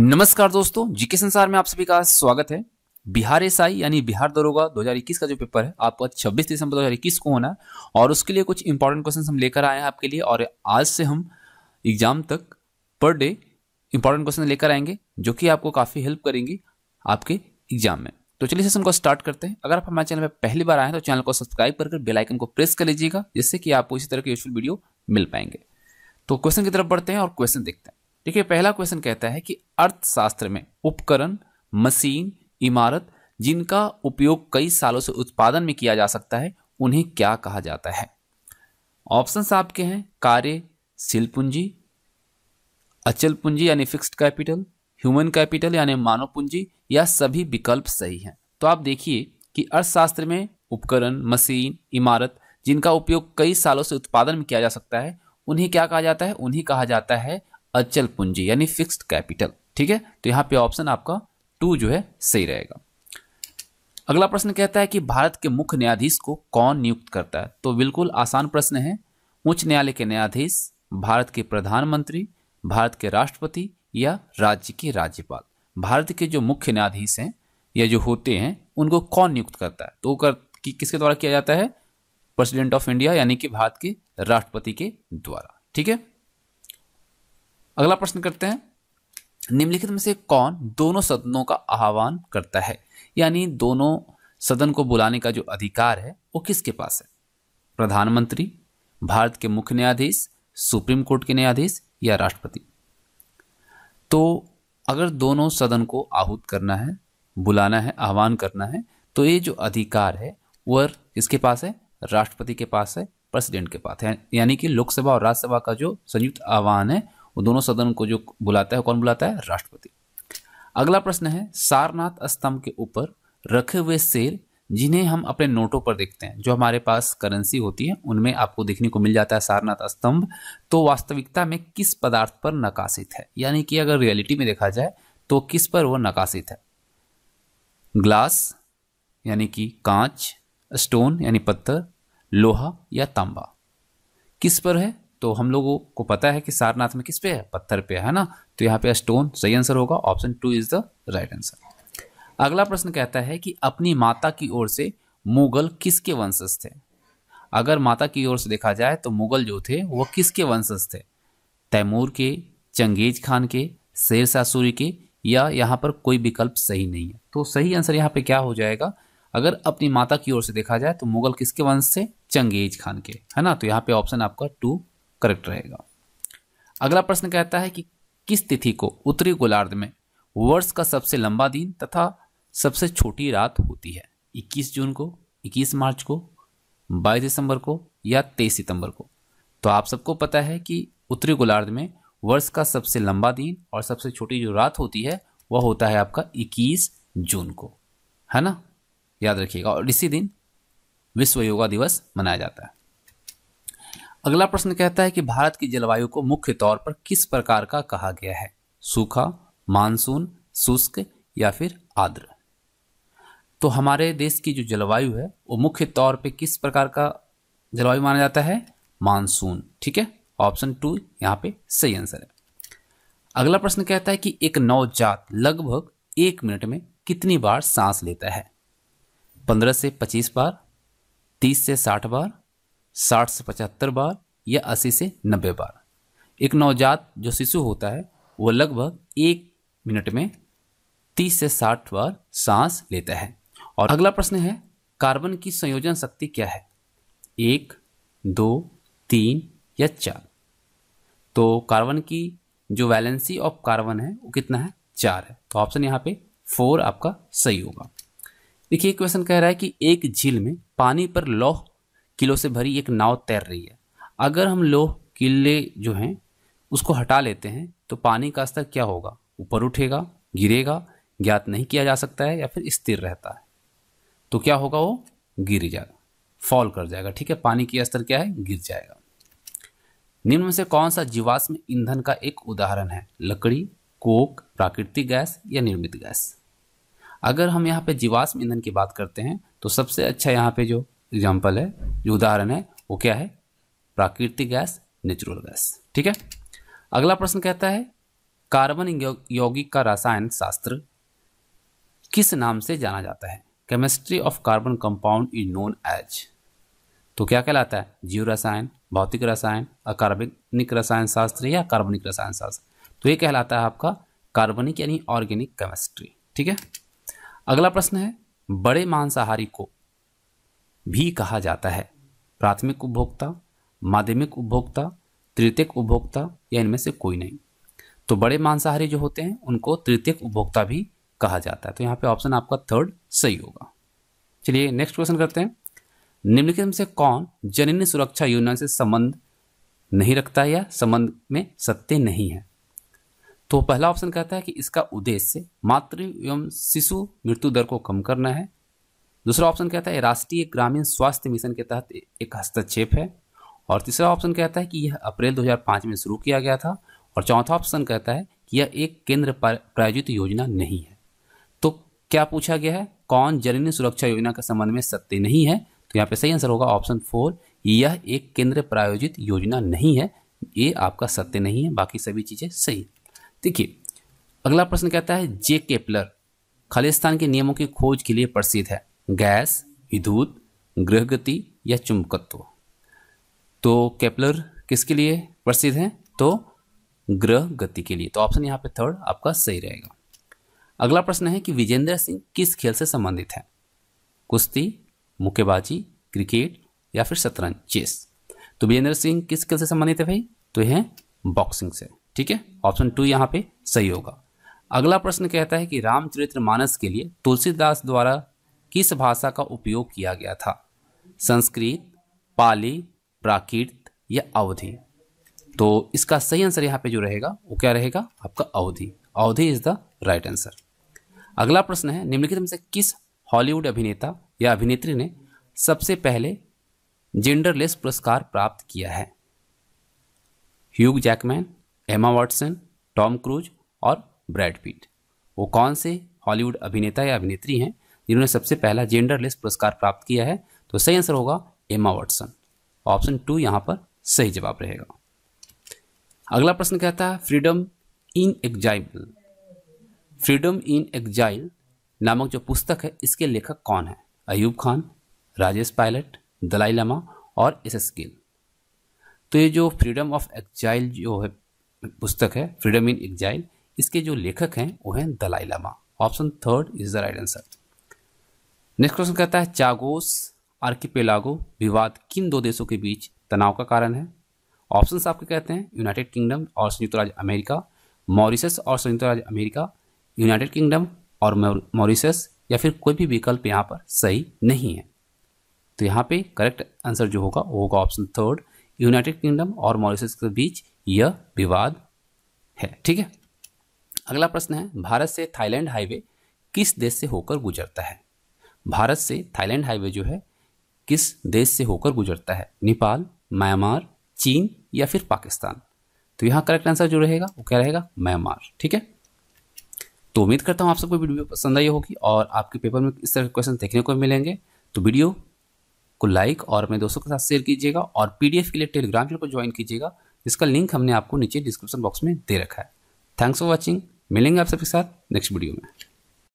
नमस्कार दोस्तों जीके संसार में आप सभी का स्वागत है बिहार एस आई यानी बिहार दरोगा 2021 का जो पेपर है आपका 26 दिसंबर 2021 को होना है और उसके लिए कुछ इंपॉर्टेंट क्वेश्चन हम लेकर आए हैं आपके लिए और आज से हम एग्जाम तक पर डे इंपॉर्टेंट क्वेश्चन लेकर आएंगे जो कि आपको काफ़ी हेल्प करेंगे आपके एग्जाम में तो चलिए सेशन को स्टार्ट करते हैं अगर आप हमारे चैनल पर पहली बार आए हैं तो चैनल को सब्सक्राइब करके बेलाइकन को प्रेस कर लीजिएगा जिससे कि आपको इसी तरह के यूजफुल वीडियो मिल पाएंगे तो क्वेश्चन की तरफ बढ़ते हैं और क्वेश्चन देखते हैं देखिए पहला क्वेश्चन कहता है कि अर्थशास्त्र में उपकरण मशीन इमारत जिनका उपयोग कई सालों से उत्पादन में किया जा सकता है उन्हें क्या कहा जाता है ऑप्शन आपके हैं कार्य शिल पूंजी अचल पूंजी यानी फिक्स्ड कैपिटल ह्यूमन कैपिटल यानी मानव पूंजी या सभी विकल्प सही हैं तो आप देखिए कि अर्थशास्त्र में उपकरण मशीन इमारत जिनका उपयोग कई सालों से उत्पादन में किया जा सकता है उन्हें क्या कहा जाता है उन्हें कहा जाता है अचल पूंजी यानी फिक्स्ड कैपिटल ठीक है तो यहाँ पे ऑप्शन आपका टू जो है सही रहेगा अगला प्रश्न कहता है कि भारत के मुख्य न्यायाधीश को कौन नियुक्त करता है तो बिल्कुल आसान प्रश्न है उच्च न्यायालय के न्यायाधीश भारत के प्रधानमंत्री भारत के राष्ट्रपति या राज्य के राज्यपाल भारत के जो मुख्य न्यायाधीश हैं या जो होते हैं उनको कौन नियुक्त करता है तो कर कि, किसके द्वारा किया जाता है प्रेसिडेंट ऑफ इंडिया यानी कि भारत के राष्ट्रपति के द्वारा ठीक है अगला प्रश्न करते हैं निम्नलिखित में से कौन दोनों सदनों का आह्वान करता है यानी दोनों सदन को बुलाने का जो अधिकार है वो किसके पास है प्रधानमंत्री भारत के मुख्य न्यायाधीश सुप्रीम कोर्ट के न्यायाधीश या राष्ट्रपति तो अगर दोनों सदन को आहूत करना है बुलाना है आह्वान करना है तो ये जो अधिकार है वह किसके पास है राष्ट्रपति के पास है प्रेसिडेंट के पास है यानी कि लोकसभा और राज्यसभा का जो संयुक्त आह्वान है वो दोनों सदन को जो बुलाता है कौन बुलाता है राष्ट्रपति अगला प्रश्न है सारनाथ स्तंभ के ऊपर रखे हुए शेर जिन्हें हम अपने नोटों पर देखते हैं जो हमारे पास करेंसी होती है उनमें आपको देखने को मिल जाता है सारनाथ स्तंभ तो वास्तविकता में किस पदार्थ पर नकाशित है यानी कि अगर रियलिटी में देखा जाए तो किस पर वो नकाशित है ग्लास यानी कि कांच स्टोन यानी पत्थर लोहा या तांबा किस पर है तो हम लोगों को पता है कि सारनाथ में किस पे है पत्थर पे है ना तो यहाँ पे स्टोन सही आंसर होगा option two is the right answer अगला प्रश्न कहता है कि अपनी माता की ओर से मुगल किसके वंशज थे अगर माता की ओर से देखा जाए तो मुगल जो थे वो किसके वंशज थे तैमूर के चंगेज खान के शेर शाह सूरी के या यहाँ पर कोई विकल्प सही नहीं है तो सही आंसर यहाँ पे क्या हो जाएगा अगर अपनी माता की ओर से देखा जाए तो मुगल किसके वंश थे चंगेज खान के है ना तो यहाँ पे ऑप्शन आपका टू करेक्ट रहेगा अगला प्रश्न कहता है कि किस तिथि को उत्तरी गोलार्ध में वर्ष का सबसे लंबा दिन तथा सबसे छोटी रात होती है 21 जून को 21 मार्च को 22 दिसंबर को या 23 सितंबर को तो आप सबको पता है कि उत्तरी गोलार्ध में वर्ष का सबसे लंबा दिन और सबसे छोटी जो रात होती है वह होता है आपका 21 जून को है ना याद रखिएगा और इसी दिन विश्व योगा दिवस मनाया जाता है अगला प्रश्न कहता है कि भारत की जलवायु को मुख्य तौर पर किस प्रकार का कहा गया है सूखा मानसून शुष्क या फिर आर्द्र तो हमारे देश की जो जलवायु है वो मुख्य तौर पे किस प्रकार का जलवायु माना जाता है मानसून ठीक है ऑप्शन टू यहाँ पे सही आंसर है अगला प्रश्न कहता है कि एक नवजात लगभग एक मिनट में कितनी बार सांस लेता है पंद्रह से पच्चीस बार तीस से साठ बार साठ से पचहत्तर बार या अस्सी से नब्बे बार एक नवजात जो शिशु होता है वो लगभग एक मिनट में तीस से साठ बार सांस लेता है और अगला प्रश्न है कार्बन की संयोजन शक्ति क्या है एक दो तीन या चार तो कार्बन की जो वैलेंसी ऑफ कार्बन है वो कितना है चार है तो ऑप्शन यहाँ पे फोर आपका सही होगा देखिए क्वेश्चन कह रहा है कि एक झील में पानी पर लौह किलो से भरी एक नाव तैर रही है अगर हम लोह किले जो हैं उसको हटा लेते हैं तो पानी का स्तर क्या होगा ऊपर उठेगा गिरेगा ज्ञात नहीं किया जा सकता है या फिर स्थिर रहता है तो क्या होगा वो गिर जाएगा फॉल कर जाएगा ठीक है पानी की स्तर क्या है गिर जाएगा निम्न में से कौन सा जीवाश्म ईंधन का एक उदाहरण है लकड़ी कोक प्राकृतिक गैस या निर्मित गैस अगर हम यहाँ पे जीवाश्म ईंधन की बात करते हैं तो सबसे अच्छा यहाँ पे जो एग्जाम्पल है जो उदाहरण है वो क्या है प्राकृतिक गैस नेचुरल गैस ठीक है अगला प्रश्न कहता है कार्बन यौगिक का रसायन शास्त्र किस नाम से जाना जाता है chemistry of carbon compound is known as तो क्या कहलाता है जीव रसायन भौतिक रसायन अकार्बनिक रसायन शास्त्र या कार्बनिक रसायन शास्त्र तो ये कहलाता है आपका कार्बनिक यानी ऑर्गेनिक केमिस्ट्री ठीक है अगला प्रश्न है बड़े मांसाहारी को भी कहा जाता है प्राथमिक उपभोक्ता माध्यमिक उपभोक्ता तृतीयक उपभोक्ता या इनमें से कोई नहीं तो बड़े मांसाहारी जो होते हैं उनको तृतीयक उपभोक्ता भी कहा जाता है तो यहाँ पे ऑप्शन आपका थर्ड सही होगा चलिए नेक्स्ट क्वेश्चन करते हैं निम्नलिखित में से कौन जननी सुरक्षा योजना से संबंध नहीं रखता या संबंध में सत्य नहीं है तो पहला ऑप्शन कहता है कि इसका उद्देश्य मातृ एवं शिशु मृत्यु दर को कम करना है दूसरा ऑप्शन कहता है राष्ट्रीय ग्रामीण स्वास्थ्य मिशन के तहत एक हस्तक्षेप है और तीसरा ऑप्शन कहता है कि यह अप्रैल 2005 में शुरू किया गया था और चौथा ऑप्शन कहता है कि यह एक केंद्र प्रायोजित योजना नहीं है तो क्या पूछा गया है कौन जननी सुरक्षा योजना के संबंध में सत्य नहीं है तो यहाँ पे सही आंसर होगा ऑप्शन फोर यह एक केंद्र प्रायोजित योजना नहीं है ये आपका सत्य नहीं है बाकी सभी चीज़ें सही देखिए अगला प्रश्न कहता है जे केपलर खालिस्तान के नियमों की खोज के लिए प्रसिद्ध है गैस विद्युत गति या चुंबकत्व तो कैपलर किसके लिए प्रसिद्ध हैं तो ग्रह गति के लिए तो ऑप्शन यहाँ पे थर्ड आपका सही रहेगा अगला प्रश्न है कि विजेंद्र सिंह किस खेल से संबंधित है कुश्ती मुक्केबाजी क्रिकेट या फिर शतरंज चेस तो विजेंद्र सिंह किस खेल से संबंधित है भाई तो यह बॉक्सिंग से ठीक है ऑप्शन टू यहाँ पे सही होगा अगला प्रश्न कहता है कि रामचरित्र मानस के लिए तुलसीदास द्वारा किस भाषा का उपयोग किया गया था संस्कृत पाली प्राकृत या अवधि तो इसका सही आंसर यहाँ पे जो रहेगा वो क्या रहेगा आपका अवधि अवधि इज द राइट आंसर अगला प्रश्न है निम्नलिखित में से किस हॉलीवुड अभिनेता या अभिनेत्री ने सबसे पहले जेंडरलेस पुरस्कार प्राप्त किया है Hugh Jackman Emma Watson Tom Cruise और ब्रैड पीट वो कौन से हॉलीवुड अभिनेता या अभिनेत्री हैं जिन्होंने सबसे पहला जेंडरलेस पुरस्कार प्राप्त किया है तो सही आंसर होगा एमा वॉटसन ऑप्शन टू यहाँ पर सही जवाब रहेगा अगला प्रश्न कहता है freedom in exile freedom in exile नामक जो पुस्तक है इसके लेखक कौन है अयूब खान राजेश पायलट दलाई लामा और एस एस गिल तो ये जो फ्रीडम ऑफ एग्जाइल जो है पुस्तक है फ्रीडम इन एग्जाइल इसके जो लेखक हैं वो हैं Dalai Lama option third is the right answer next question कहता है चागोस आर्किपेलागो विवाद किन दो देशों के बीच तनाव का कारण है ऑप्शंस आपके कहते हैं यूनाइटेड किंगडम और संयुक्त राज्य अमेरिका मॉरिसस और संयुक्त राज्य अमेरिका यूनाइटेड किंगडम और मॉरिशस या फिर कोई भी विकल्प यहाँ पर सही नहीं है तो यहाँ पे करेक्ट आंसर जो होगा वो होगा ऑप्शन थर्ड यूनाइटेड किंगडम और मॉरिशस के बीच यह विवाद है ठीक है अगला प्रश्न है भारत से थाईलैंड हाईवे किस देश से होकर गुजरता है भारत से थाईलैंड हाईवे जो है किस देश से होकर गुजरता है नेपाल म्यांमार चीन या फिर पाकिस्तान तो यहाँ करेक्ट आंसर जो रहेगा वो क्या रहेगा म्यांमार ठीक है तो उम्मीद करता हूँ आप सबको वीडियो पसंद आई होगी और आपके पेपर में इस तरह के क्वेश्चन देखने को मिलेंगे तो वीडियो को लाइक और अपने दोस्तों के साथ शेयर कीजिएगा और पीडीएफ के लिए टेलीग्राम चैनल को ज्वाइन कीजिएगा जिसका लिंक हमने आपको नीचे डिस्क्रिप्शन बॉक्स में दे रखा है थैंक्स फॉर वॉचिंग मिलेंगे आप सबके साथ नेक्स्ट वीडियो में